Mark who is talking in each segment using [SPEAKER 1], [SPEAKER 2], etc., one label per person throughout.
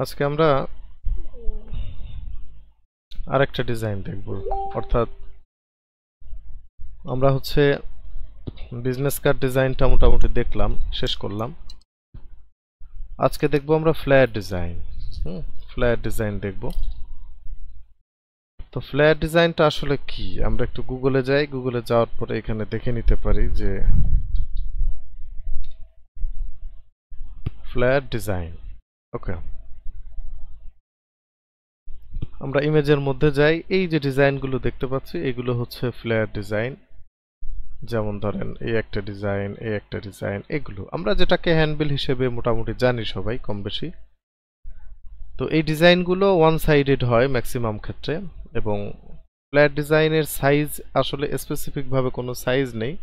[SPEAKER 1] আজকে আমরা আরেকটা ডিজাইন দেখব অর্থাৎ আমরা হচ্ছে বিজনেস কার্ড ডিজাইনটা মোটামুটি দেখলাম শেষ করলাম আজকে দেখব আমরা ফ্ল্যাট ডিজাইন হুম ফ্ল্যাট ডিজাইন দেখব তো ফ্ল্যাট ডিজাইনটা আসলে কি আমরা একটু গুগলে যাই গুগলে যাওয়ার পরে এখানে দেখে নিতে পারি যে ফ্ল্যাট ডিজাইন ওকে আমরা ইমেজের মধ্যে যাই এই যে ডিজাইনগুলো দেখতে পাচ্ছি এগুলো হচ্ছে ফ্লেয়ার ডিজাইন যেমন ধরেন এই একটা ডিজাইন এই একটা ডিজাইন এগুলো আমরা যেটাকে হ্যান্ডবিল হিসেবে মোটামুটি জানি সবাই কম বেশি তো এই ডিজাইনগুলো ওয়ান সাইডেড হয় ম্যাক্সিমাম ক্ষেত্রে এবং ফ্ল্যাট ডিজাইনের সাইজ আসলে স্পেসিফিকভাবে কোনো সাইজ নেই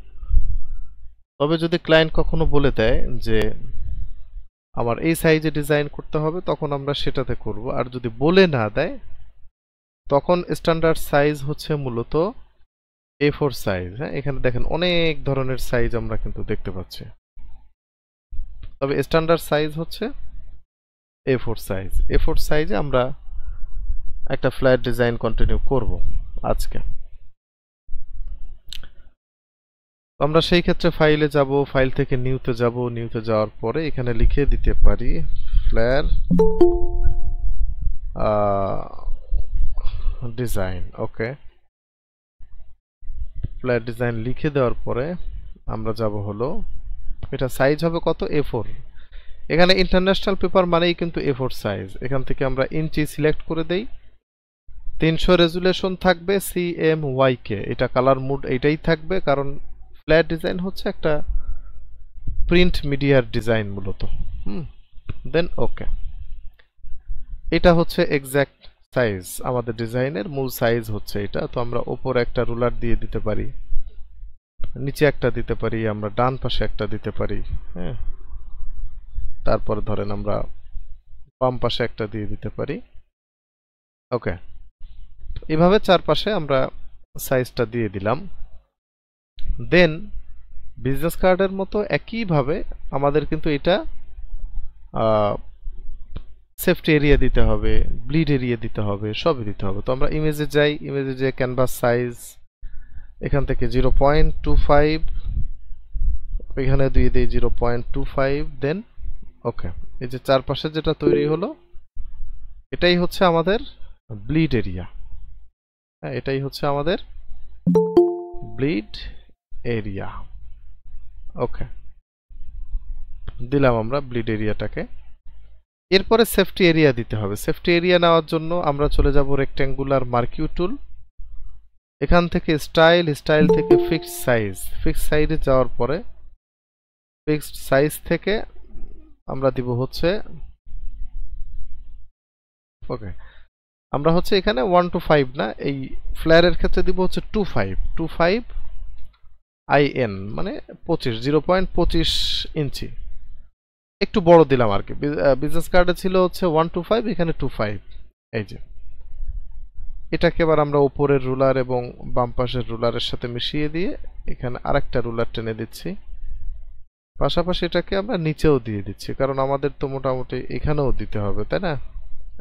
[SPEAKER 1] তবে যদি ক্লায়েন্ট কখনো বলে দেয় যে আমার এই সাইজে ডিজাইন করতে হবে তখন আমরা সেটাতে করব আর যদি বলে না দেয় তখন স্ট্যান্ডার্ড সাইজ হচ্ছে মূলত এ ফোর সাইজ হ্যাঁ এখানে দেখেন অনেক ধরনের সাইজ আমরা কিন্তু দেখতে পাচ্ছি তবে স্ট্যান্ডার্ড সাইজ হচ্ছে A four size A four সাইজে আমরা একটা ফ্ল্যাট ডিজাইন কন্টিনিউ করব আজকে আমরা সেই ক্ষেত্রে ফাইলে যাব ফাইল থেকে নিউতে যাব নিউতে যাওয়ার পরে এখানে লিখে দিতে পারি flyer design okay flat design লিখে দেওয়ার পরে আমরা যাব হলো এটা সাইজ হবে কত এ এখানে ইন্টারন্যাশনাল পেপার মানেই কিন্তু এ সাইজ এখান থেকে আমরা ইঞ্চি সিলেক্ট করে দেই তিনশো রেজুলেশন থাকবে সি এম ওয়াই কে এটা কালার মুড এটাই থাকবে কারণ ফ্ল্যাট ডিজাইন হচ্ছে একটা প্রিন্ট মিডিয়ার ডিজাইন মূলত হুম দেন ওকে এটা হচ্ছে এক্স্যাক্ট সাইজ আমাদের ডিজাইনের মূল সাইজ হচ্ছে এটা তো আমরা ওপর একটা রুলার দিয়ে দিতে পারি নিচে একটা দিতে পারি আমরা ডান পাশে একটা দিতে পারি হ্যাঁ তারপর ধরেন আমরা বাম পাশে একটা দিয়ে দিতে পারি ওকে এভাবে চারপাশে আমরা সাইজটা দিয়ে দিলাম দেন বিজনেস কার্ডের মতো একইভাবে আমাদের কিন্তু এটা সেফটি এরিয়া দিতে হবে ব্লিড এরিয়া দিতে হবে সবই দিতে হবে তো আমরা ইমেজে যাই ইমেজে যে ক্যানভাস সাইজ এখান থেকে জিরো পয়েন্ট টু ফাইভ এখানে দিয়ে দিই zero point two five then okay এই যে চারপাশে যেটা তৈরি হলো এটাই হচ্ছে আমাদের ব্লিড এরিয়া হ্যাঁ এটাই হচ্ছে আমাদের ব্লিড এরিয়া ওকে দিলাম আমরা ব্লিড এরিয়াটাকে এরপরে সেফটি এরিয়া দিতে হবে সেফটি এরিয়া নেওয়ার জন্য আমরা চলে যাব রেক্ট্যাঙ্গুলার মার্কিউ টুল এখান থেকে স্টাইল স্টাইল থেকে ফিক্সড সাইজ ফিক্সড সাইজে যাওয়ার পরে ফিক্সড সাইজ থেকে আমরা দিব হচ্ছে ওকে আমরা হচ্ছে এখানে ওয়ান টু ফাইভ না এই ফ্ল্যারের ক্ষেত্রে দিব হচ্ছে two five two five in মানে পঁচিশ জিরো পয়েন্ট পঁচিশ ইঞ্চি একটু বড় দিলাম আর কি বিজনেস কার্ডে ছিল হচ্ছে ওয়ান টু ফাইভ এখানে টু ফাইভ এই যে এটাকে এবার আমরা উপরের রুলার এবং বাম পাশের রুলারের সাথে মিশিয়ে দিয়ে এখানে আরেকটা রুলার টেনে দিচ্ছি পাশাপাশি এটাকে আমরা নিচেও দিয়ে দিচ্ছি কারণ আমাদের তো মোটামুটি এখানেও দিতে হবে তাই না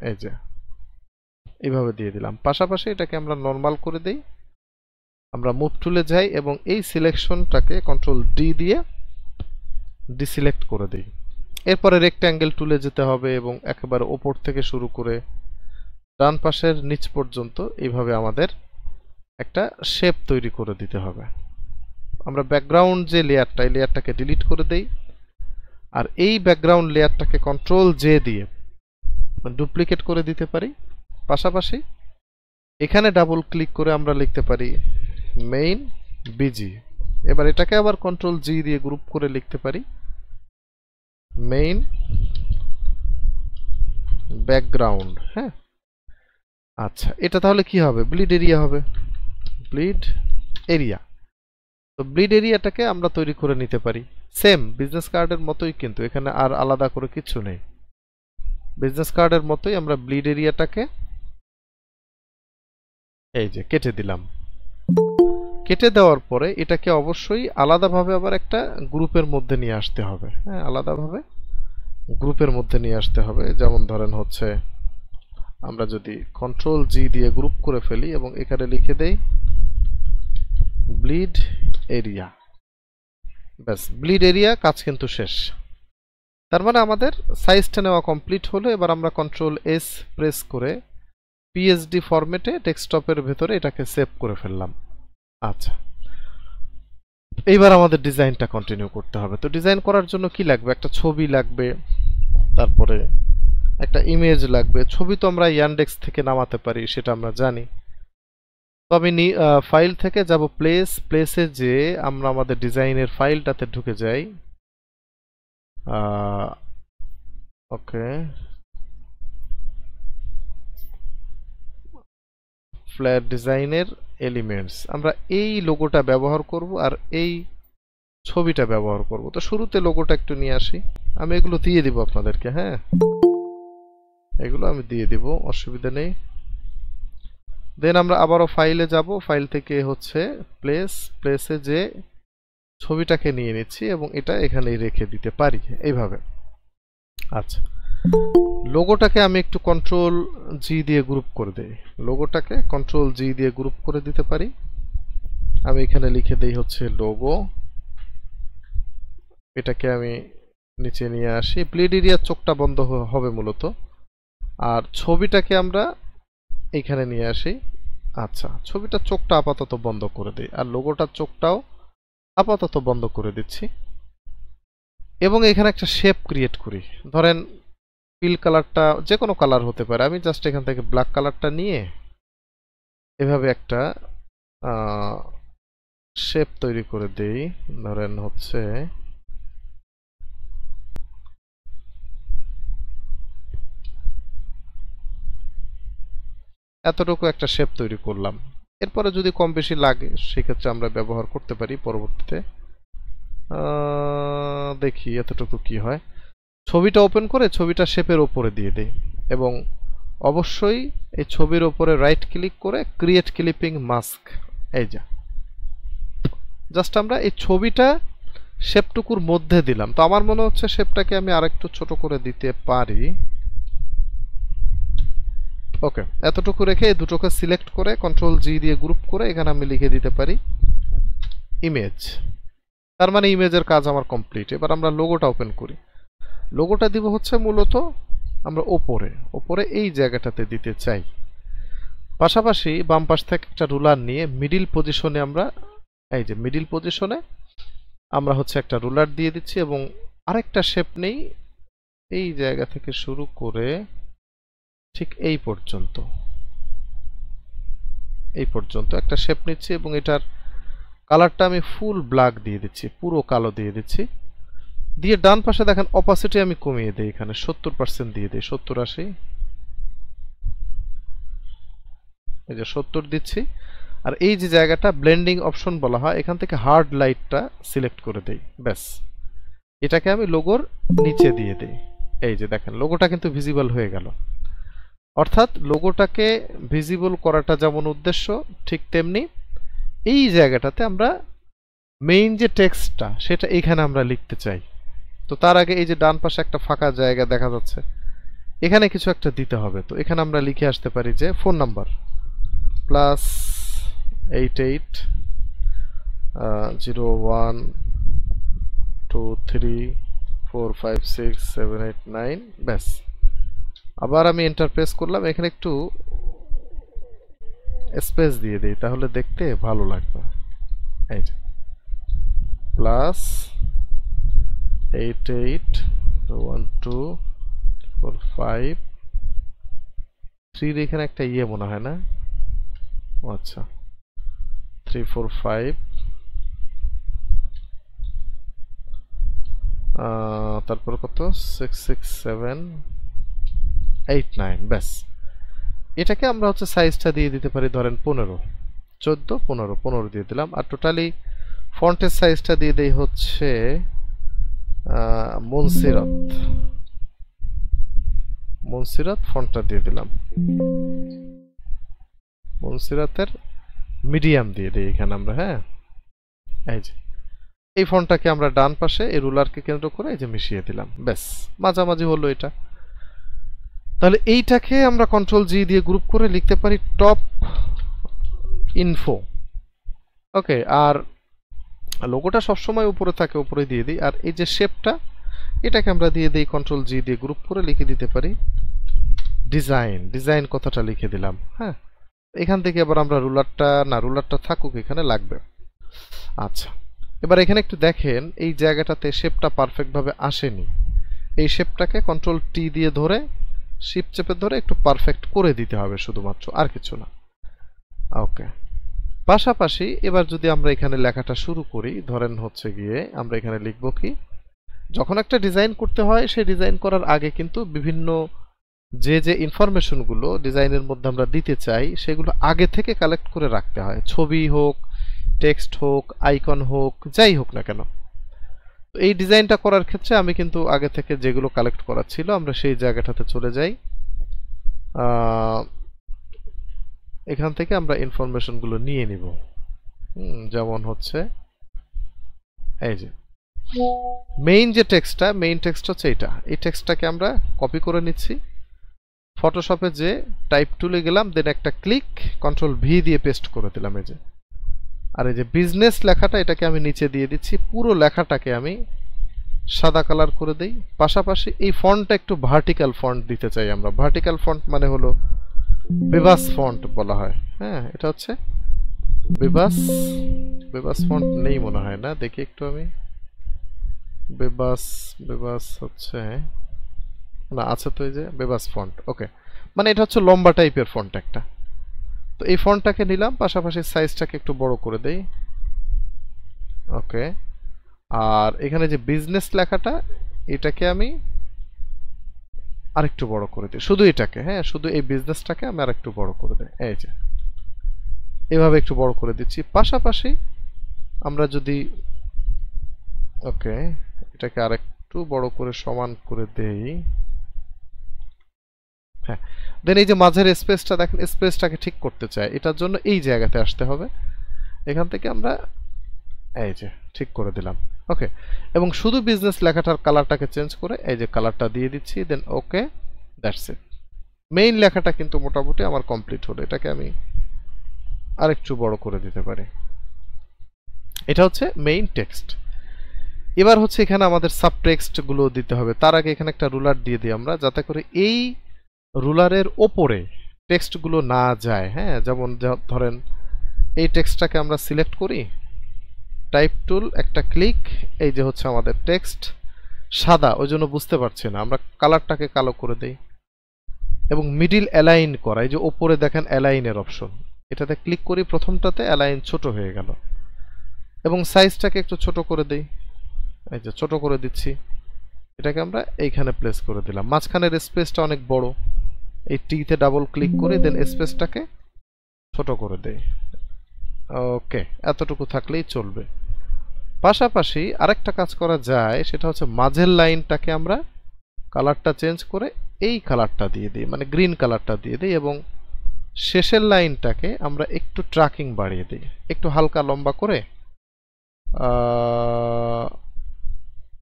[SPEAKER 1] এই যে এইভাবে দিয়ে দিলাম পাশাপাশি এটাকে আমরা নর্মাল করে দিই আমরা মুভ টুলে যাই এবং এই সিলেকশনটাকে কন্ট্রোল ডি দিয়ে ডিসিলেক্ট করে দিই এরপরে রেক্ট্যাঙ্গেল টুলে যেতে হবে এবং একেবারে ওপর থেকে শুরু করে ডান পাশের নিচ পর্যন্ত এইভাবে আমাদের একটা শেপ তৈরি করে দিতে হবে আমরা ব্যাকগ্রাউন্ড যে লেয়ারটা এই লেয়ারটাকে ডিলিট করে দেই আর এই ব্যাকগ্রাউন্ড লেয়ারটাকে কন্ট্রোল জে দিয়ে ডুপ্লিকেট করে দিতে পারি পাশাপাশি এখানে ডাবল ক্লিক করে আমরা লিখতে পারি মেইন বিজি এবার এটাকে আবার কন্ট্রোল জি দিয়ে গ্রুপ করে লিখতে পারি মেইন ব্যাকগ্রাউন্ড হ্যাঁ আচ্ছা এটা তাহলে কি হবে ব্লিড এরিয়া হবে ব্লিড এরিয়া তো ব্লিড এরিয়াটাকে আমরা তৈরি করে নিতে পারি সেম বিজনেস কার্ডের মতোই কিন্তু এখানে আর আলাদা করে কিছু নেই বিজনেস কার্ডের মতোই আমরা ব্লিড এরিয়াটাকে এই যে কেটে দিলাম কেটে দেওয়ার পরে এটাকে অবশ্যই আলাদাভাবে আবার একটা গ্রুপের মধ্যে নিয়ে আসতে হবে হ্যাঁ আলাদাভাবে গ্রুপের মধ্যে নিয়ে আসতে হবে যেমন ধরেন হচ্ছে আমরা যদি কন্ট্রোল জি দিয়ে গ্রুপ করে ফেলি এবং এখানে লিখে দেই ব্লিড এরিয়া ব্যাস ব্লিড এরিয়া কাজ কিন্তু শেষ তার মানে আমাদের সাইজটা নেওয়া কমপ্লিট হলো এবার আমরা কন্ট্রোল এস প্রেস করে পিএইচডি ফরম্যাটে ডেস্কটপের ভেতরে এটাকে সেভ করে ফেললাম আচ্ছা এইবার আমাদের ডিজাইনটা কন্টিনিউ করতে হবে তো ডিজাইন করার জন্য কি লাগবে একটা ছবি লাগবে তারপরে একটা ইমেজ লাগবে ছবি তো আমরা ইয়ানডেক্স থেকে নামাতে পারি সেটা আমরা জানি তো আমি ফাইল থেকে যাব প্লেস প্লেসে যে আমরা আমাদের ডিজাইনের ফাইলটাতে ঢুকে যাই ওকে ফ্ল্যাট ডিজাইনের এলিমেন্টস আমরা এই লোগোটা ব্যবহার করব আর এই ছবিটা ব্যবহার করব তো শুরুতে লোগোটা একটু নিয়ে আসি আমি এগুলো দিয়ে দিব আপনাদেরকে হ্যাঁ এগুলো আমি দিয়ে দিব অসুবিধা নেই দেন আমরা আবারও ফাইলে যাব ফাইল থেকে হচ্ছে প্লেস প্লেসে যে ছবিটাকে নিয়ে নিচ্ছি এবং এটা এখানেই রেখে দিতে পারি এইভাবে আচ্ছা লোগোটাকে আমি একটু কন্ট্রোল জি দিয়ে গ্রুপ করে দেই লোগোটাকে কন্ট্রোল জি দিয়ে গ্রুপ করে দিতে পারি আমি এখানে লিখে দেই হচ্ছে লোগো এটাকে আমি নিচে নিয়ে আসি ব্লিড এরিয়ার চোখটা বন্ধ হবে মূলত আর ছবিটাকে আমরা এখানে নিয়ে আসি আচ্ছা ছবিটার চোখটা আপাতত বন্ধ করে দিই আর লোগোটার চোখটাও আপাতত বন্ধ করে দিচ্ছি এবং এখানে একটা শেপ ক্রিয়েট করি ধরেন পিল কালারটা যে কোনো কালার হতে পারে আমি জাস্ট এখান থেকে ব্ল্যাক কালারটা নিয়ে এভাবে একটা শেপ তৈরি করে দেই ধরেন হচ্ছে এতটুকু একটা শেপ তৈরি করলাম এরপরে যদি কম বেশি লাগে সেক্ষেত্রে আমরা ব্যবহার করতে পারি পরবর্তীতে দেখি এতটুকু কি হয় ছবিটা ওপেন করে ছবিটা শেপের ওপরে দিয়ে দিই এবং অবশ্যই এই ছবির ওপরে রাইট ক্লিক করে ক্রিয়েট ক্লিপিং মাস্ক এই যা জাস্ট আমরা এই ছবিটা শেপটুকুর মধ্যে দিলাম তো আমার মনে হচ্ছে শেপটাকে আমি আরেকটু ছোট করে দিতে পারি ওকে এতটুকু রেখে এই দুটোকে সিলেক্ট করে কন্ট্রোল জি দিয়ে গ্রুপ করে এখানে আমি লিখে দিতে পারি ইমেজ তার মানে ইমেজের কাজ আমার কমপ্লিট এবার আমরা লোগোটা ওপেন করি লোগোটা দিব হচ্ছে মূলত আমরা ওপরে ওপরে এই জায়গাটাতে দিতে চাই পাশাপাশি বাম পাশ থেকে একটা রুলার নিয়ে মিডিল পজিশনে আমরা এই যে মিডিল পজিশনে আমরা হচ্ছে একটা রুলার দিয়ে দিচ্ছি এবং আরেকটা শেপ নেই এই জায়গা থেকে শুরু করে ঠিক এই পর্যন্ত এই পর্যন্ত একটা শেপ নিচ্ছি এবং এটার কালারটা আমি ফুল ব্ল্যাক দিয়ে দিচ্ছি পুরো কালো দিয়ে দিচ্ছি দিয়ে ডান পাশে দেখেন অপাসিটি আমি কমিয়ে দিই এখানে সত্তর পার্সেন্ট দিয়ে দিই সত্তর আশি এই যে সত্তর দিচ্ছি আর এই যে জায়গাটা ব্লেন্ডিং অপশন বলা হয় এখান থেকে হার্ড লাইটটা সিলেক্ট করে দেই ব্যাস এটাকে আমি লোগোর নিচে দিয়ে দিই এই যে দেখেন লোগোটা কিন্তু ভিজিবল হয়ে গেল অর্থাৎ লোগোটাকে ভিজিবল করাটা যেমন উদ্দেশ্য ঠিক তেমনি এই জায়গাটাতে আমরা মেইন যে টেক্সটটা সেটা এখানে আমরা লিখতে চাই তো তার আগে এই যে ডান পাশে একটা ফাঁকা জায়গা দেখা যাচ্ছে এখানে কিছু একটা দিতে হবে তো এখানে আমরা লিখে আসতে পারি যে phone number plus eight eight zero one two three four five six seven eight nine ব্যাস আবার আমি এন্টারপ্রেস করলাম এখানে একটু স্পেস দিয়ে দিই তাহলে দেখতে ভালো লাগবে এই যে প্লাস 8 8 1 2 4 5 three এখানে একটা ইয়ে মনে হয় না আচ্ছা থ্রি ফোর ফাইভ তারপর কত six six seven eight nine ব্যাস এটাকে আমরা হচ্ছে সাইজটা দিয়ে দিতে পারি ধরেন পনেরো চোদ্দো পনেরো পনেরো দিয়ে দিলাম আর টোটালি ফন্টের সাইজটা দিয়ে দেই হচ্ছে মনসিরাত মনসিরাত ফন্টটা দিয়ে দিলাম মনসিরাতের মিডিয়াম দিয়ে দিই এখানে আমরা হ্যাঁ এই যে এই ফন্টটাকে আমরা ডান পাশে এই রুলারকে কেন্দ্র করে এই যে মিশিয়ে দিলাম ব্যাস মাঝামাঝি হলো এটা তাহলে এইটাকে আমরা কন্ট্রোল জি দিয়ে গ্রুপ করে লিখতে পারি টপ ইনফো ওকে আর আর লোগোটা সবসময় উপরে থাকে উপরে দিয়ে দিই আর এই যে শেপটা এটাকে আমরা দিয়ে দিই কন্ট্রোল জি দিয়ে গ্রুপ করে লিখে দিতে পারি ডিজাইন ডিজাইন কথাটা লিখে দিলাম হ্যাঁ এখান থেকে আবার আমরা রুলারটা না রুলারটা থাকুক এখানে লাগবে আচ্ছা এবার এখানে একটু দেখেন এই জায়গাটাতে শেপটা পারফেক্টভাবে আসেনি এই শেপটাকে কন্ট্রোল টি দিয়ে ধরে শিপ চেপে ধরে একটু পারফেক্ট করে দিতে হবে শুধুমাত্র আর কিছু না ওকে পাশাপাশি এবার যদি আমরা এখানে লেখাটা শুরু করি ধরেন হচ্ছে গিয়ে আমরা এখানে লিখব কি যখন একটা ডিজাইন করতে হয় সেই ডিজাইন করার আগে কিন্তু বিভিন্ন যে যে ইনফরমেশনগুলো ডিজাইনের মধ্যে আমরা দিতে চাই সেগুলো আগে থেকে কালেক্ট করে রাখতে হয় ছবি হোক টেক্সট হোক আইকন হোক যাই হোক না কেন এই ডিজাইনটা করার ক্ষেত্রে আমি কিন্তু আগে থেকে যেগুলো কালেক্ট করা ছিল আমরা সেই জায়গাটাতে চলে যাই এখান থেকে আমরা ইনফরমেশনগুলো নিয়ে নিব যেমন হচ্ছে এই যে মেইন যে টেক্সটটা মেইন টেক্সট হচ্ছে এটা এই টেক্সটটাকে আমরা কপি করে নিচ্ছি ফটোশপে যে টাইপ টুলে গেলাম দেন একটা ক্লিক কন্ট্রোল ভি দিয়ে পেস্ট করে দিলাম এই যে আর এই যে বিজনেস লেখাটা এটাকে আমি নিচে দিয়ে দিচ্ছি পুরো লেখাটাকে আমি সাদা কালার করে দিই পাশাপাশি এই ফন্টটা একটু ভার্টিক্যাল ফন্ট দিতে চাই আমরা ভার্টিক্যাল ফন্ট মানে হলো বেবাস ফন্ট বলা হয় হ্যাঁ এটা হচ্ছে বেবাস বেবাস ফন্ট নেই মনে হয় না দেখি একটু আমি বেবাস বেবাস হচ্ছে না আছে তো এই যে বেবাস ফন্ট ওকে মানে এটা হচ্ছে লম্বা টাইপের ফন্ট একটা তো এই ফন্টটাকে নিলাম পাশাপাশি সাইজটাকে একটু বড় করে দেই ওকে আর এখানে যে বিজনেস লেখাটা এটাকে আমি আরেকটু বড় করে দিই শুধু এটাকে হ্যাঁ শুধু এই বিজনেসটাকে আমি আরেকটু বড় করে দিই এই যে এভাবে একটু বড় করে দিচ্ছি পাশাপাশি আমরা যদি ওকে এটাকে আরেকটু বড় করে সমান করে দেই হ্যাঁ দেন এই যে মাঝের স্পেসটা দেখেন স্পেসটাকে ঠিক করতে চাই এটার জন্য এই জায়গাতে আসতে হবে এখান থেকে আমরা এই যে ঠিক করে দিলাম ওকে এবং শুধু বিজনেস লেখাটার কালারটাকে চেঞ্জ করে এই যে কালারটা দিয়ে দিচ্ছি দেন ওকে দ্যাটস ইট মেইন লেখাটা কিন্তু মোটামুটি আমার কমপ্লিট হলো এটাকে আমি আরেকটু বড় করে দিতে পারি এটা হচ্ছে মেইন টেক্সট এবার হচ্ছে এখানে আমাদের সাবটেক্সটগুলো দিতে হবে তার আগে এখানে একটা রুলার দিয়ে দিই আমরা যাতে করে এই রুলারের ওপরে টেক্সটগুলো না যায় হ্যাঁ যেমন ধরেন এই টেক্সটটাকে আমরা সিলেক্ট করি টাইপ টুল একটা ক্লিক এই যে হচ্ছে আমাদের টেক্সট সাদা ওই জন্য বুঝতে পারছি না আমরা কালারটাকে কালো করে দেই এবং মিডিল অ্যালাইন করা এই যে ওপরে দেখেন অ্যালাইনের অপশন এটাতে ক্লিক করি প্রথমটাতে অ্যালাইন ছোট হয়ে গেল এবং সাইজটাকে একটু ছোট করে দেই এই যে ছোটো করে দিচ্ছি এটাকে আমরা এইখানে প্লেস করে দিলাম মাঝখানের স্পেসটা অনেক বড় এই টিতে ডাবল ক্লিক করে দেন স্পেসটাকে ছোট করে দেয় ওকে এতটুকু থাকলেই চলবে পাশাপাশি আরেকটা কাজ করা যায় সেটা হচ্ছে মাঝের লাইনটাকে আমরা কালারটা চেঞ্জ করে এই কালারটা দিয়ে দিই মানে গ্রিন কালারটা দিয়ে দিই এবং শেষের লাইনটাকে আমরা একটু ট্রাকিং বাড়িয়ে দিই একটু হালকা লম্বা করে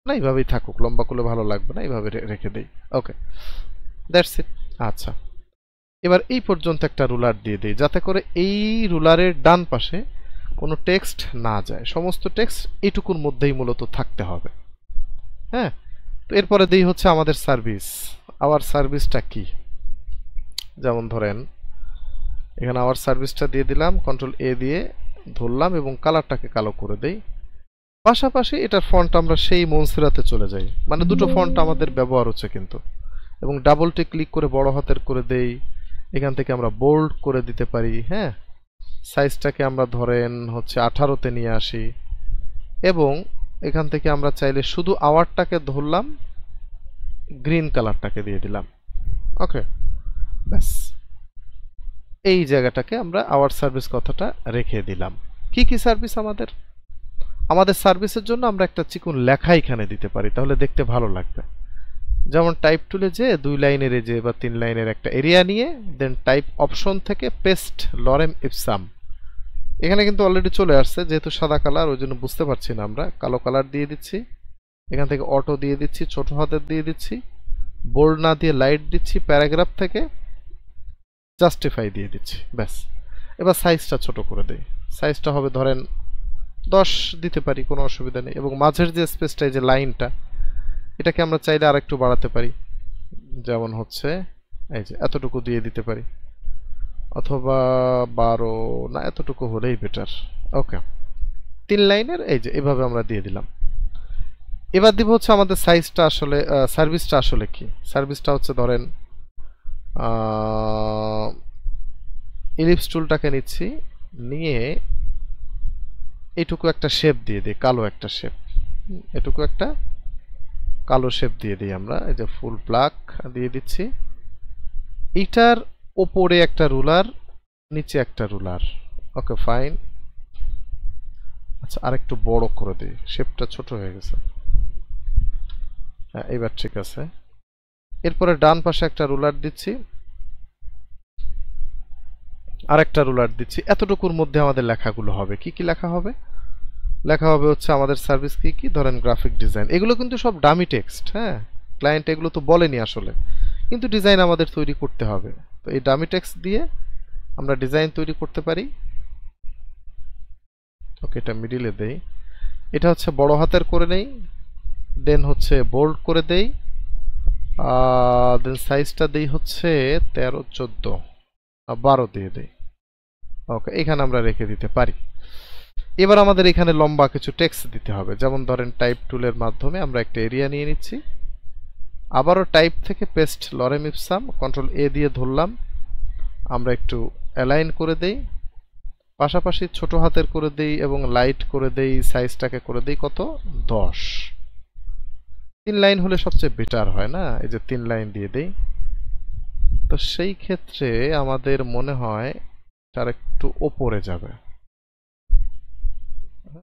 [SPEAKER 1] না এইভাবেই থাকুক লম্বা করলে ভালো লাগবে না এইভাবে রেখে দিই ওকে দ্যাটস ইট আচ্ছা এবার এই পর্যন্ত একটা রুলার দিয়ে দিই যাতে করে এই রুলারের ডান পাশে কোনো টেক্সট না যায় সমস্ত টেক্সট এইটুকুর মধ্যেই মূলত থাকতে হবে হ্যাঁ তো এরপরে দিই হচ্ছে আমাদের সার্ভিস আওয়ার সার্ভিসটা কি যেমন ধরেন এখানে আওয়ার সার্ভিসটা দিয়ে দিলাম কন্ট্রোল এ দিয়ে ধরলাম এবং কালারটাকে কালো করে দেই পাশাপাশি এটার ফন্ট আমরা সেই মনসিরাতে চলে যাই মানে দুটো ফন্ট আমাদের ব্যবহার হচ্ছে কিন্তু এবং ডাবলটি ক্লিক করে বড় হাতের করে দেই এখান থেকে আমরা বোল্ড করে দিতে পারি হ্যাঁ সাইজটাকে আমরা ধরেন হচ্ছে আঠারোতে নিয়ে আসি এবং এখান থেকে আমরা চাইলে শুধু আওয়ারটাকে ধরলাম গ্রিন কালারটাকে দিয়ে দিলাম ওকে ব্যাস এই জায়গাটাকে আমরা আওয়ার সার্ভিস কথাটা রেখে দিলাম কি কি সার্ভিস আমাদের আমাদের সার্ভিসের জন্য আমরা একটা চিকুন লেখা এখানে দিতে পারি তাহলে দেখতে ভালো লাগবে যেমন টাইপ টুলে যে দুই লাইনের যে বা তিন লাইনের একটা এরিয়া নিয়ে দেন টাইপ অপশন থেকে পেস্ট লরেম ইপসাম এখানে কিন্তু অলরেডি চলে আসছে যেহেতু সাদা কালার ওই জন্য বুঝতে পারছি না আমরা কালো কালার দিয়ে দিচ্ছি এখান থেকে অটো দিয়ে দিচ্ছি ছোট হাতের দিয়ে দিচ্ছি বোর্ড না দিয়ে লাইট দিচ্ছি প্যারাগ্রাফ থেকে জাস্টিফাই দিয়ে দিচ্ছি ব্যাস এবার সাইজটা ছোট করে দেই সাইজটা হবে ধরেন দশ দিতে পারি কোনো অসুবিধা নেই এবং মাঝের যে স্পেসটা এই যে লাইনটা এটাকে আমরা চাইলে আর একটু বাড়াতে পারি যেমন হচ্ছে এই যে এতটুকু দিয়ে দিতে পারি অথবা বারো না এতটুকু হলেই বেটার ওকে তিন লাইনের এই যে এভাবে আমরা দিয়ে দিলাম এবার দিব হচ্ছে আমাদের সাইজটা আসলে সার্ভিসটা আসলে কি সার্ভিসটা হচ্ছে ধরেন ইলিপস টুলটাকে নিচ্ছি নিয়ে এটুকু একটা শেপ দিয়ে দিই কালো একটা শেপ এটুকু একটা কালো শেপ দিয়ে দিই আমরা এই যে ফুল প্লাক দিয়ে দিচ্ছি এইটার ওপরে একটা রুলার নিচে একটা রুলার ওকে ফাইন আচ্ছা আরেকটু বড় করে দিই শেপটা ছোট হয়ে গেছে হ্যাঁ এবার ঠিক আছে এরপরে ডান পাশে একটা রুলার দিচ্ছি আরেকটা রুলার দিচ্ছি এতটুকুর মধ্যে আমাদের লেখাগুলো হবে কি কি লেখা হবে লেখা হবে হচ্ছে আমাদের সার্ভিস কি কি ধরেন গ্রাফিক ডিজাইন এগুলো কিন্তু সব ডামি টেক্সট হ্যাঁ ক্লায়েন্ট এগুলো তো বলেনি আসলে কিন্তু ডিজাইন আমাদের তৈরি করতে হবে তো এই ডামি টেক্সট দিয়ে আমরা ডিজাইন তৈরি করতে পারি ওকে এটা মিডিলে দেই এটা হচ্ছে বড় হাতের করে নেই দেন হচ্ছে বোল্ড করে দেই দেন সাইজটা দেই হচ্ছে তেরো চোদ্দো বারো দিয়ে দেই ওকে এখানে আমরা রেখে দিতে পারি এবার আমাদের এখানে লম্বা কিছু টেক্স দিতে হবে যেমন ধরেন টাইপ টুলের মাধ্যমে আমরা একটা এরিয়া নিয়ে নিচ্ছি আবারও টাইপ থেকে paste lorem ipsum control A দিয়ে ধরলাম আমরা একটু অ্যালাইন করে দেই পাশাপাশি ছোট হাতের করে দেই এবং লাইট করে দেই সাইজটাকে করে দেই কত দশ তিন লাইন হলে সবচেয়ে বেটার হয় না এই যে তিন লাইন দিয়ে দেই তো সেই ক্ষেত্রে আমাদের মনে হয় তার একটু ওপরে যাবে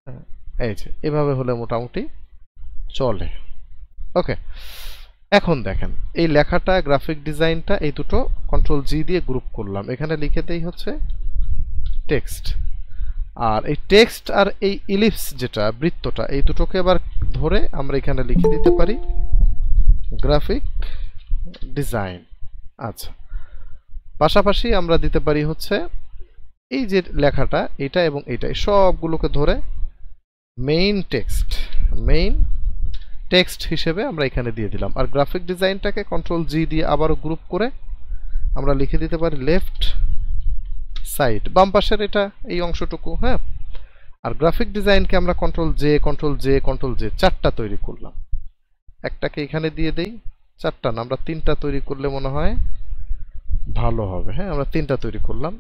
[SPEAKER 1] হ্যাঁ, এই যে এভাবে হলে মোটামুটি চলে ওকে এখন দেখেন এই লেখাটা গ্রাফিক ডিজাইনটা এই দুটো কন্ট্রোল জি দিয়ে গ্রুপ করলাম এখানে লিখে দেই হচ্ছে টেক্সট আর এই টেক্সট আর এই ইলিপস যেটা বৃত্তটা এই দুটোকে এবার ধরে আমরা এখানে লিখে দিতে পারি গ্রাফিক ডিজাইন আচ্ছা পাশাপাশি আমরা দিতে পারি হচ্ছে এই যে লেখাটা এটা এবং এটা সবগুলোকে ধরে মেইন টেক্সট মেইন টেক্সট হিসেবে আমরা এখানে দিয়ে দিলাম আর গ্রাফিক ডিজাইনটাকে কন্ট্রোল জি দিয়ে আবারও গ্রুপ করে আমরা লিখে দিতে পারি লেফট সাইড বাম পাশের এটা এই অংশটুকু হ্যাঁ আর গ্রাফিক ডিজাইনকে আমরা control J control J control J চারটা তৈরি করলাম একটাকে এখানে দিয়ে দেই চারটা না আমরা তিনটা তৈরি করলে মনে হয় ভালো হবে হ্যাঁ আমরা তিনটা তৈরি করলাম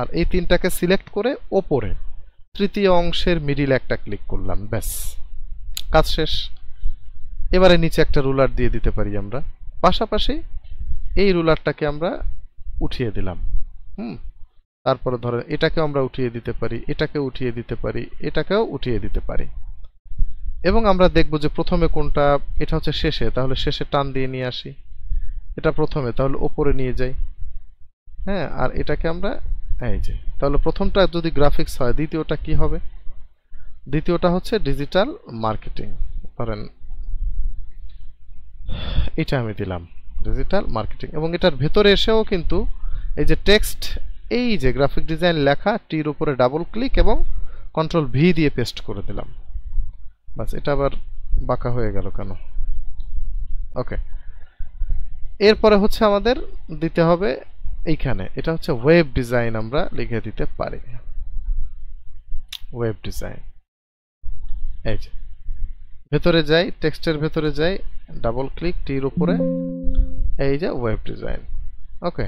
[SPEAKER 1] আর এই তিনটাকে সিলেক্ট করে ওপরে তৃতীয় অংশের মিডিল একটা ক্লিক করলাম ব্যাস কাজ শেষ এবারে নিচে একটা রুলার দিয়ে দিতে পারি আমরা পাশাপাশি এই রুলারটাকে আমরা উঠিয়ে দিলাম হুম তারপরে ধরেন এটাকে আমরা উঠিয়ে দিতে পারি এটাকে উঠিয়ে দিতে পারি এটাকেও উঠিয়ে দিতে পারি এবং আমরা দেখব যে প্রথমে কোনটা এটা হচ্ছে শেষে তাহলে শেষে টান দিয়ে নিয়ে আসি এটা প্রথমে তাহলে ওপরে নিয়ে যাই হ্যাঁ আর এটাকে আমরা এই যে তাহলে প্রথমটা যদি গ্রাফিক্স হয় দ্বিতীয়টা কি হবে দ্বিতীয়টা হচ্ছে ডিজিটাল মার্কেটিং ধরেন এটা আমি দিলাম ডিজিটাল মার্কেটিং এবং এটার ভেতরে এসেও কিন্তু এই যে টেক্সট এই যে গ্রাফিক ডিজাইন লেখা টির উপরে ডাবল ক্লিক এবং কন্ট্রোল ভি দিয়ে পেস্ট করে দিলাম বাস এটা আবার বাঁকা হয়ে গেল কেন ওকে এরপরে হচ্ছে আমাদের দিতে হবে এইখানে এটা হচ্ছে ওয়েব ডিজাইন আমরা লিখে দিতে পারি ওয়েব ডিজাইন এই যে ভেতরে যাই টেক্সটের ভেতরে যাই ডাবল ক্লিক টির উপরে এই যে ওয়েব ডিজাইন ওকে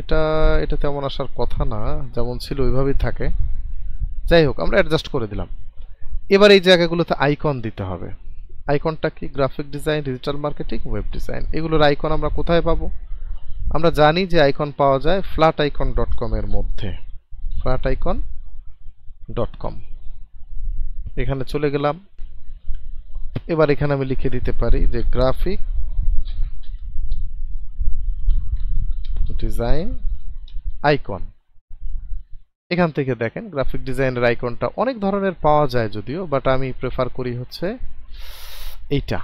[SPEAKER 1] এটা এটা তেমন আসার কথা না যেমন ছিল ওইভাবেই থাকে যাই হোক আমরা অ্যাডজাস্ট করে দিলাম এবার এই জায়গাগুলোতে আইকন দিতে হবে আইকনটা কি graphic design digital marketing web design এগুলোর আইকন আমরা কোথায় পাবো আমরা জানি যে আইকন পাওয়া যায় ফ্ল্যাট আইকন ডট কমের মধ্যে ফ্ল্যাট আইকন ডট কম এখানে চলে গেলাম এবার এখানে আমি লিখে দিতে পারি যে গ্রাফিক ডিজাইন আইকন এখান থেকে দেখেন গ্রাফিক ডিজাইনের আইকনটা অনেক ধরনের পাওয়া যায় যদিও বাট আমি প্রেফার করি হচ্ছে এইটা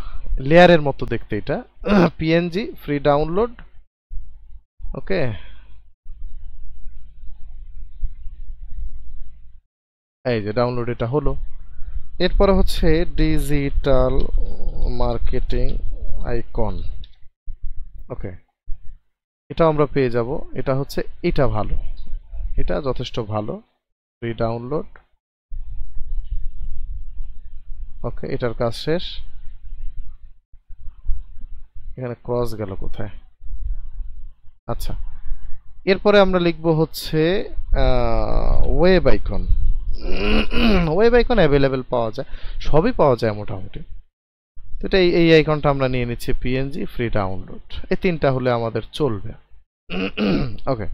[SPEAKER 1] লেয়ারের মতো দেখতে এটা পিএনজি ফ্রি ডাউনলোড ওকে এই যে ডাউনলোড এটা হলো এরপরে হচ্ছে ডিজিটাল মার্কেটিং আইকন ওকে এটা আমরা পেয়ে যাব এটা হচ্ছে এটা ভালো এটা যথেষ্ট ভালো রি ডাউনলোড ওকে এটার কাজ শেষ এখানে ক্রস গেল কোথায় আচ্ছা এরপরে আমরা লিখব হচ্ছে web icon web icon available পাওয়া যায় সবই পাওয়া যায় মোটামুটি তো এটা এই আইকনটা আমরা নিয়ে নিচ্ছি পিএনজি ফ্রি ডাউনলোড এই তিনটা হলে আমাদের চলবে ওকে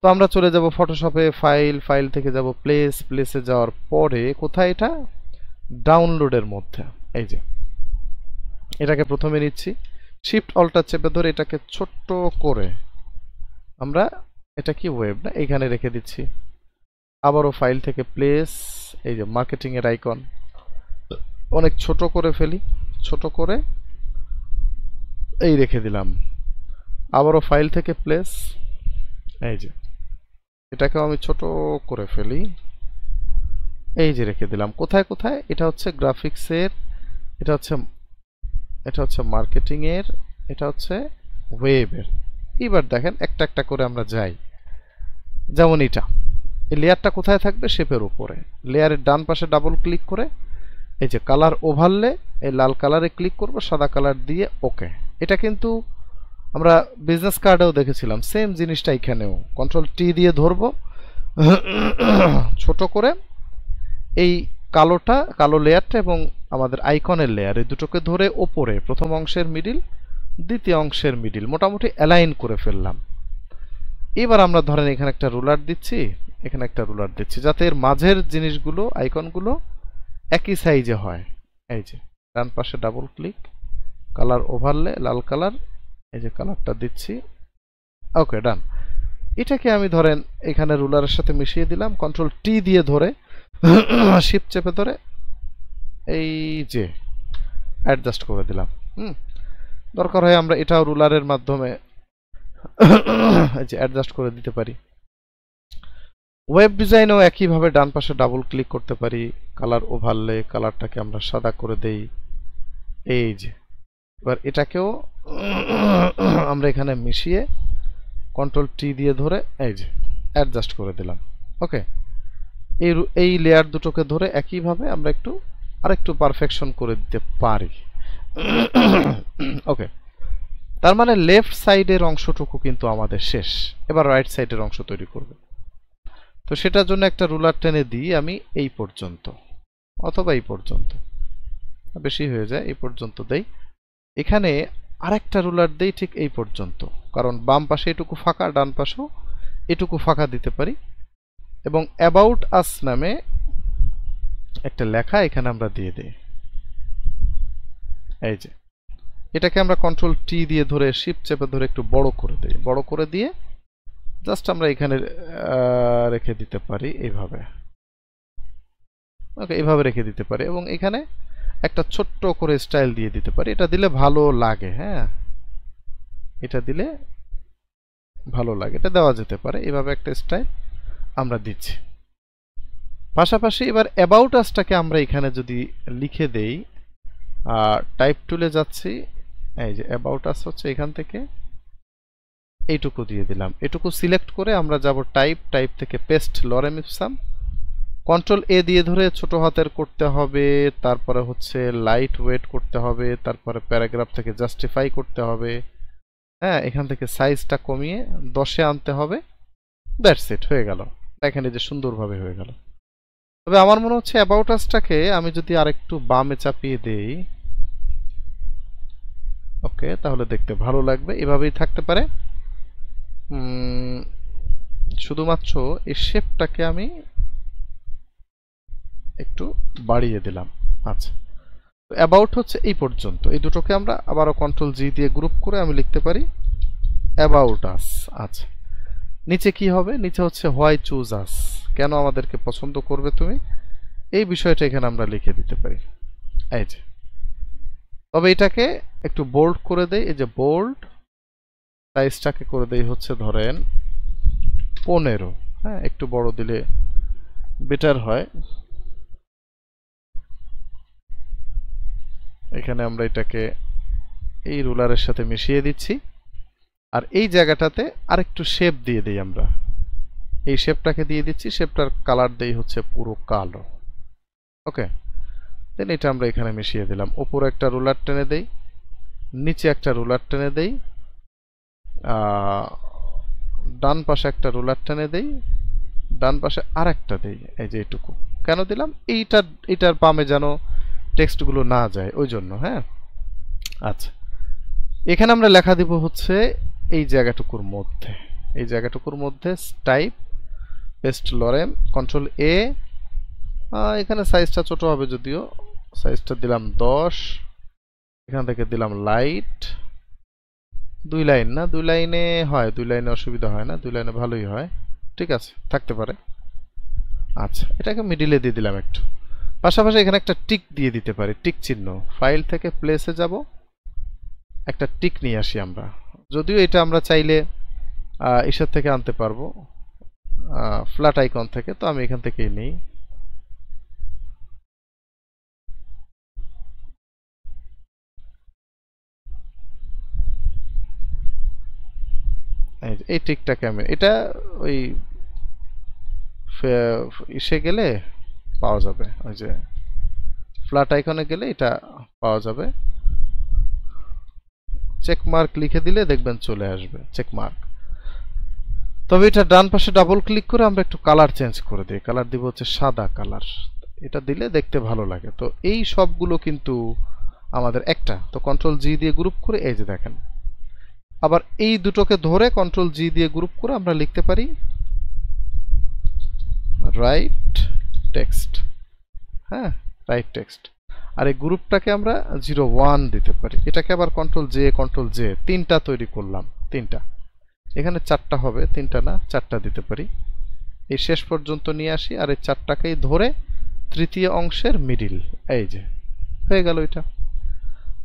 [SPEAKER 1] তো আমরা চলে যাব ফটোশপে ফাইল ফাইল থেকে যাব প্লেস প্লেসে যাওয়ার পরে কোথায় এটা ডাউনলোডের মধ্যে এই যে এটাকে প্রথমে নিচ্ছি শিফট অল্টা চেপে ধরে এটাকে ছোট্ট করে আমরা এটা কি ওয়েব না এখানে রেখে দিচ্ছি আবারও ফাইল থেকে প্লেস এই যে মার্কেটিংয়ের আইকন অনেক ছোট করে ফেলি ছোট করে এই রেখে দিলাম আবারও ফাইল থেকে প্লেস এই যে এটাকেও আমি ছোট করে ফেলি এই যে রেখে দিলাম কোথায় কোথায় এটা হচ্ছে গ্রাফিক্সের এটা হচ্ছে এটা হচ্ছে মার্কেটিংয়ের এটা হচ্ছে ওয়েবের এবার দেখেন একটা একটা করে আমরা যাই যেমন এটা এই লেয়ারটা কোথায় থাকবে শেপের উপরে লেয়ারের ডান পাশে ডাবল ক্লিক করে এই যে কালার ওভারলে এই লাল কালারে ক্লিক করব সাদা কালার দিয়ে ওকে এটা কিন্তু আমরা বিজনেস কার্ডেও দেখেছিলাম সেম জিনিসটা এখানেও কন্ট্রোল টি দিয়ে ধরব ছোট করে এই কালোটা কালো লেয়ারটা এবং আমাদের আইকনের লেয়ারে দুটোকে ধরে ওপরে প্রথম অংশের মিডিল দ্বিতীয় অংশের মিডিল মোটামুটি অ্যালাইন করে ফেললাম এবার আমরা ধরেন এখানে একটা রুলার দিচ্ছি এখানে একটা রুলার দিচ্ছি যাতে এর মাঝের জিনিসগুলো আইকনগুলো একই সাইজে হয় এই যে ডান পাশে ডাবল ক্লিক কালার ওভারলে লাল কালার এই যে কালারটা দিচ্ছি ওকে ডান এটাকে আমি ধরেন এখানে রুলারের সাথে মিশিয়ে দিলাম কন্ট্রোল টি দিয়ে ধরে শিপ চেপে ধরে এই যে অ্যাডজাস্ট করে দিলাম হুম দরকার হয় আমরা এটাও রুলারের মাধ্যমে যে অ্যাডজাস্ট করে দিতে পারি ওয়েব ডিজাইনও একইভাবে ডান পাশে ডাবল ক্লিক করতে পারি কালার ওভারলে কালারটাকে আমরা সাদা করে দেই এই যে এবার এটাকেও আমরা এখানে মিশিয়ে কন্ট্রোল টি দিয়ে ধরে এই যে অ্যাডজাস্ট করে দিলাম ওকে এই এই লেয়ার দুটোকে ধরে একইভাবে আমরা একটু আরেকটু পারফেকশন করে দিতে পারি ওকে তার মানে লেফট সাইডের অংশটুকু কিন্তু আমাদের শেষ এবার রাইট সাইডের অংশ তৈরি করবে তো সেটার জন্য একটা রুলার টেনে দিই আমি এই পর্যন্ত অথবা এই পর্যন্ত বেশি হয়ে যায় এই পর্যন্ত দেই এখানে আরেকটা রুলার দেই ঠিক এই পর্যন্ত কারণ বাম পাশে এটুকু ফাঁকা ডান পাশেও এটুকু ফাঁকা দিতে পারি এবং অ্যাবাউট আস নামে একটা লেখা এখানে আমরা দিয়ে দিই এই যে এটাকে আমরা কন্ট্রোল টি দিয়ে ধরে শিপ চেপে ধরে একটু বড় করে দিই বড় করে দিয়ে জাস্ট আমরা এখানে রেখে দিতে পারি এইভাবে ওকে এইভাবে রেখে দিতে পারি এবং এখানে একটা ছোট্ট করে স্টাইল দিয়ে দিতে পারি এটা দিলে ভালো লাগে হ্যাঁ এটা দিলে ভালো লাগে এটা দেওয়া যেতে পারে এভাবে একটা স্টাইল আমরা দিচ্ছি পাশাপাশি এবার অ্যাবাউট আসটাকে আমরা এখানে যদি লিখে দেই টাইপ টুলে যাচ্ছি এই যে অ্যাবাউট আস হচ্ছে এখান থেকে এইটুকু দিয়ে দিলাম এটুকু সিলেক্ট করে আমরা যাব টাইপ টাইপ থেকে paste lorem ipsum control A দিয়ে ধরে ছোট হাতের করতে হবে তারপরে হচ্ছে লাইট ওয়েট করতে হবে তারপরে প্যারাগ্রাফ থেকে জাস্টিফাই করতে হবে হ্যাঁ এখান থেকে সাইজটা কমিয়ে দশে আনতে হবে দ্যাটস ইট হয়ে গেল দেখেন এই যে সুন্দরভাবে হয়ে গেল তবে আমার মনে হচ্ছে অ্যাবাউটাসটাকে আমি যদি আরেকটু বামে চাপিয়ে দেই ওকে তাহলে দেখতে ভালো লাগবে এভাবেই থাকতে পারে শুধুমাত্র এই শেপটাকে আমি একটু বাড়িয়ে দিলাম আচ্ছা অ্যাবাউট হচ্ছে এই পর্যন্ত এই দুটোকে আমরা আবারও কন্ট্রোল জি দিয়ে গ্রুপ করে আমি লিখতে পারি অ্যাবাউট আস আচ্ছা নিচে কি হবে নিচে হচ্ছে হোয়াই চুজ আস কেন আমাদেরকে পছন্দ করবে তুমি এই বিষয়টা এখানে আমরা লিখে দিতে পারি এই যে তবে এটাকে একটু বোল্ড করে দেয় এই যে বোল্ড সাইজটাকে করে দেই হচ্ছে ধরেন পনেরো হ্যাঁ একটু বড় দিলে বেটার হয় এখানে আমরা এটাকে এই রুলারের সাথে মিশিয়ে দিচ্ছি আর এই জায়গাটাতে আরেকটু শেপ দিয়ে দিই আমরা এই শেপটাকে দিয়ে দিচ্ছি শেপটার কালার দেই হচ্ছে পুরো কালো ওকে দেন এটা আমরা এখানে মিশিয়ে দিলাম ওপরে একটা রোলার টেনে দেই নিচে একটা রোলার টেনে দেই ডান পাশে একটা রোলার টেনে দেই ডান পাশে আর একটা দিই এই যে এইটুকু কেন দিলাম এইটা এটার পামে যেন টেক্সটগুলো না যায় ওই জন্য হ্যাঁ আচ্ছা এখানে আমরা লেখা দিব হচ্ছে এই জায়গাটুকুর মধ্যে এই জায়গাটুকুর মধ্যে type paste lorem control A এখানে সাইজটা ছোট হবে যদিও সাইজটা দিলাম দশ এখান থেকে দিলাম লাইট দুই লাইন না দুই লাইনে হয় দুই লাইনে অসুবিধা হয় না দুই লাইনে ভালোই হয় ঠিক আছে থাকতে পারে আচ্ছা এটাকে মিডিলে দিয়ে দিলাম একটু পাশাপাশি এখানে একটা টিক দিয়ে দিতে পারি টিক চিহ্ন ফাইল থেকে প্লেসে যাব একটা টিক নিয়ে আসি আমরা যদিও এটা আমরা চাইলে ঈশ্বর থেকে আনতে পারবো ফ্ল্যাট আইকন থেকে তো আমি এখান থেকেই নিই এই টিকটা ক্যামেরা এটা ওই ইসে গেলে পাওয়া যাবে ওই যে ফ্ল্যাট আইকনে গেলে এটা পাওয়া যাবে চেকমার্ক লিখে দিলে দেখবেন চলে আসবে চেকমার্ক তবে এটা ডান পাশে ডাবল ক্লিক করে আমরা একটু কালার চেঞ্জ করে দিই কালার দিব হচ্ছে সাদা কালার এটা দিলে দেখতে ভালো লাগে তো এই সবগুলো কিন্তু আমাদের একটা তো কন্ট্রোল জি দিয়ে গ্রুপ করে এই যে দেখেন আবার এই দুটোকে ধরে কন্ট্রোল জি দিয়ে গ্রুপ করে আমরা লিখতে পারি রাইট টেক্সট হ্যাঁ রাইট টেক্সট আর এই গ্রুপটাকে আমরা জিরো ওয়ান দিতে পারি এটাকে আবার কন্ট্রোল জে কন্ট্রোল জে তিনটা তৈরি করলাম তিনটা এখানে চারটা হবে তিনটা না চারটা দিতে পারি এই শেষ পর্যন্ত নিয়ে আসি আর এই চারটাকেই ধরে তৃতীয় অংশের মিডিল এই যে হয়ে গেল এটা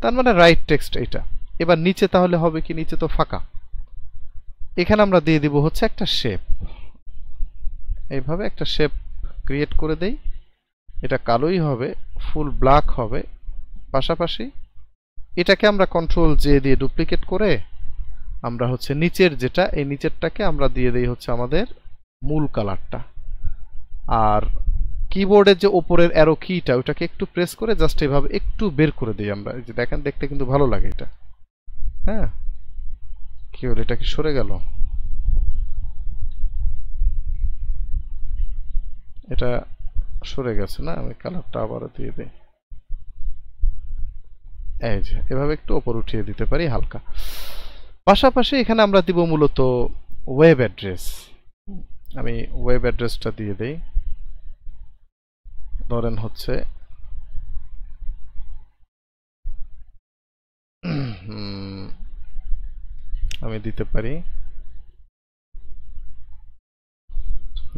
[SPEAKER 1] তার মানে রাইট টেক্সট এটা এবার নিচে তাহলে হবে কি নিচে তো ফাঁকা এখানে আমরা দিয়ে দিব হচ্ছে একটা শেপ এইভাবে একটা শেপ ক্রিয়েট করে দেই এটা কালোই হবে ফুল ব্ল্যাক হবে পাশাপাশি এটাকে আমরা কন্ট্রোল জে দিয়ে ডুপ্লিকেট করে আমরা হচ্ছে নিচের যেটা এই নিচেরটাকে আমরা দিয়ে দিই হচ্ছে আমাদের মূল কালারটা আর কিবোর্ডের যে ওপরের অ্যারো কিটা ওটাকে একটু প্রেস করে জাস্ট এভাবে একটু বের করে দিই আমরা এই যে দেখেন দেখতে কিন্তু ভালো লাগে এটা হ্যাঁ কি হলো এটা কি সরে গেল এটা সরে গেছে না আমি কালারটা আবারও দিয়ে দিই এই যে এভাবে একটু ওপর উঠিয়ে দিতে পারি হালকা পাশাপাশি এখানে আমরা দিব মূলত ওয়েব অ্যাড্রেস আমি ওয়েব অ্যাড্রেসটা দিয়ে দিই ধরেন হচ্ছে আমি দিতে পারি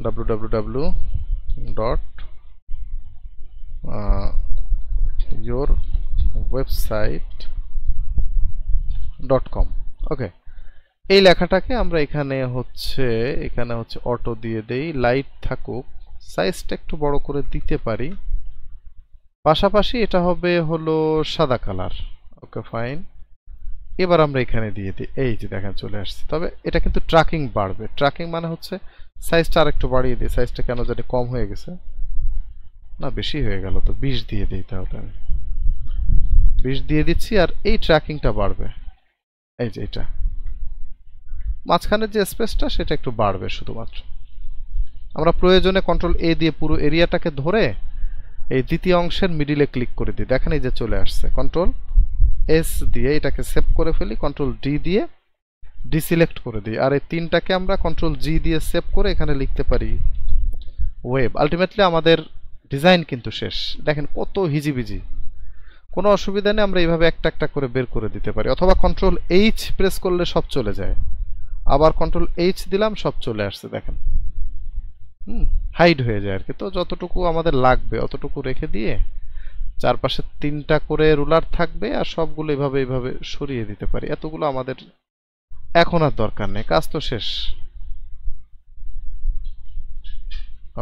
[SPEAKER 1] W W dot your website dot com okay এই লেখাটাকে আমরা এখানে হচ্ছে এখানে হচ্ছে অটো দিয়ে দেই লাইট থাকুক সাইজটা একটু বড় করে দিতে পারি পাশাপাশি এটা হবে হলো সাদা কালার ওকে ফাইন এবার আমরা এখানে দিয়ে দিই এই যে দেখেন চলে আসছে তবে এটা কিন্তু ট্র্যাকিং বাড়বে ট্র্যাকিং মানে হচ্ছে সাইজটা আরেকটু বাড়িয়ে দিই সাইজটা কেন জানি কম হয়ে গেছে না বেশি হয়ে গেল তো বিষ দিয়ে দিই তাহলে আমি বিষ দিয়ে দিচ্ছি আর এই ট্র্যাকিংটা বাড়বে এই যে এটা মাঝখানের যে স্পেসটা সেটা একটু বাড়বে শুধুমাত্র আমরা প্রয়োজনে কন্ট্রোল এ দিয়ে পুরো এরিয়াটাকে ধরে এই দ্বিতীয় অংশের মিডিলে ক্লিক করে দিই দেখেন এই যে চলে আসছে কন্ট্রোল এস দিয়ে এটাকে সেভ করে ফেলি কন্ট্রোল ডি দিয়ে ডিসিলেক্ট করে দিই আর এই তিনটাকে আমরা কন্ট্রোল জি দিয়ে সেভ করে এখানে লিখতে পারি ওয়েব আলটিমেটলি আমাদের ডিজাইন কিন্তু শেষ দেখেন কত হিজিবিজি কোনো অসুবিধা নেই আমরা এইভাবে একটা একটা করে বের করে দিতে পারি অথবা কন্ট্রোল এইচ প্রেস করলে সব চলে যায় আবার কন্ট্রোল এইচ দিলাম সব চলে আসছে দেখেন হুম হাইড হয়ে যায় আর কি তো যতটুকু আমাদের লাগবে অতটুকু রেখে দিয়ে চারপাশে তিনটা করে রুলার থাকবে আর সবগুলো এভাবে এইভাবে সরিয়ে দিতে পারি এতগুলো আমাদের এখন আর দরকার নেই কাজ তো শেষ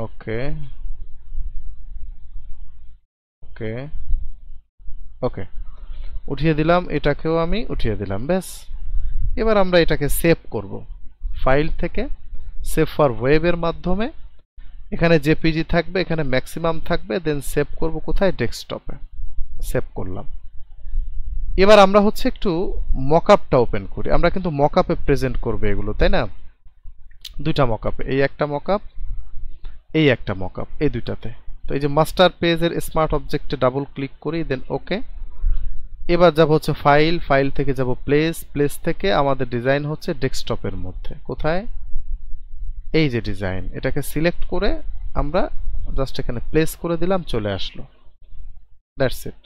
[SPEAKER 1] ওকে ওকে ওকে উঠিয়ে দিলাম এটাকেও আমি উঠিয়ে দিলাম ব্যাস এবার আমরা এটাকে সেভ করব ফাইল থেকে সেভ ফর ওয়েবের মাধ্যমে এখানে জেপিজি থাকবে এখানে ম্যাক্সিমাম থাকবে দেন সেভ করব কোথায় ডেস্কটপে সেভ করলাম এবার আমরা হচ্ছে একটু মকআপটা ওপেন করি আমরা কিন্তু মকআপে প্রেজেন্ট করব এগুলো তাই না দুইটা মকআপে এই একটা মকআপ এই একটা মকআপ এই দুইটাতে তো এই যে মাস্টার পেজের স্মার্ট অবজেক্টে ডাবল ক্লিক করি দেন ওকে এবার যাব হচ্ছে ফাইল ফাইল থেকে যাব প্লেস প্লেস থেকে আমাদের ডিজাইন হচ্ছে ডেস্কটপের মধ্যে কোথায় এই যে ডিজাইন এটাকে সিলেক্ট করে আমরা জাস্ট এখানে প্লেস করে দিলাম চলে আসলো দ্যাটস ইট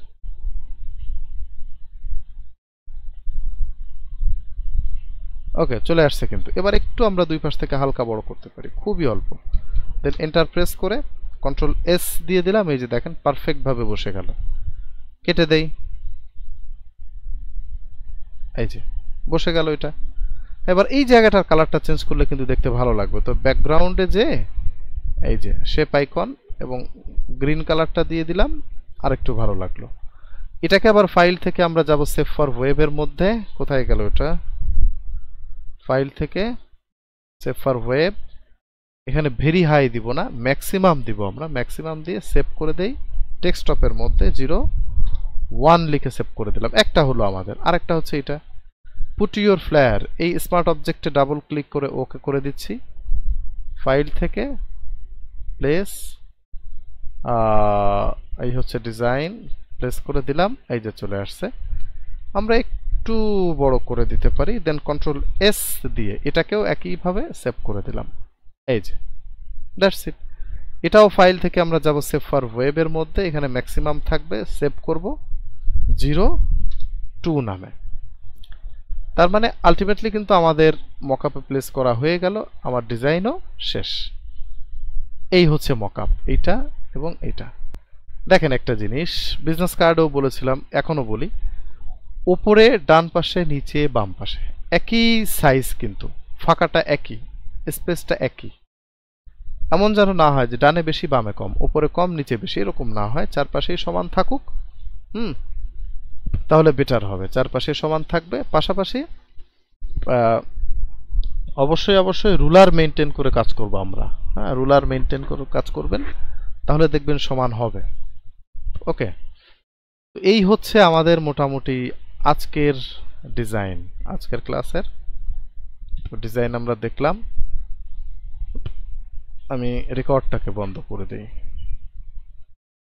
[SPEAKER 1] ওকে চলে আসছে কিন্তু এবার একটু আমরা দুই পাশ থেকে হালকা বড় করতে পারি খুবই অল্প দেন এন্টার প্রেস করে কন্ট্রোল এস দিয়ে দিলাম এই যে দেখেন পারফেক্টভাবে বসে গেল কেটে দেই এই যে বসে গেল এটা এবার এই জায়গাটার কালারটা চেঞ্জ করলে কিন্তু দেখতে ভালো লাগবে তো ব্যাকগ্রাউন্ডে যে এই যে শেপ আইকন এবং গ্রিন কালারটা দিয়ে দিলাম আর একটু ভালো লাগলো এটাকে আবার ফাইল থেকে আমরা যাব সেফ ফর ওয়েবের মধ্যে কোথায় গেল এটা ফাইল থেকে সেফ ফর ওয়েব এখানে ভেরি হাই দিব না ম্যাক্সিমাম দিব আমরা ম্যাক্সিমাম দিয়ে সেভ করে দেই ডেস্কটপের মধ্যে জিরো ওয়ান লিখে সেভ করে দিলাম একটা হলো আমাদের আরেকটা হচ্ছে এটা পুট ইউর ফ্ল্যায়ার এই স্মার্ট অবজেক্টে ডাবল ক্লিক করে ওকে করে দিচ্ছি ফাইল থেকে প্লেস এই হচ্ছে ডিজাইন প্লেস করে দিলাম এই যে চলে আসছে আমরা একটু বড় করে দিতে পারি দেন কন্ট্রোল এস দিয়ে এটাকেও একইভাবে সেভ করে দিলাম এই যে দ্যাটস ইট এটাও ফাইল থেকে আমরা যাব সেভ ফর ওয়েবের মধ্যে এখানে ম্যাক্সিমাম থাকবে সেভ করব জিরো টু নামে তার মানে আলটিমেটলি কিন্তু আমাদের মকআপে প্লেস করা হয়ে গেল আমার ডিজাইনও শেষ এই হচ্ছে মকআপ এইটা এবং এইটা দেখেন একটা জিনিস বিজনেস কার্ডও বলেছিলাম এখনও বলি ওপরে ডান পাশে নিচে বাম পাশে একই সাইজ কিন্তু ফাঁকাটা একই স্পেসটা একই এমন যেন না হয় যে ডানে বেশি বামে কম ওপরে কম নিচে বেশি এরকম না হয় চারপাশেই সমান থাকুক হুম তাহলে বেটার হবে চারপাশে সমান থাকবে পাশাপাশি অবশ্যই অবশ্যই রুলার মেনটেন করে কাজ করব আমরা হ্যাঁ রুলার মেনটেন করে কাজ করবেন তাহলে দেখবেন সমান হবে ওকে এই হচ্ছে আমাদের মোটামুটি আজকের ডিজাইন আজকের ক্লাসের ডিজাইন আমরা দেখলাম আমি রেকর্ডটাকে বন্ধ করে দিই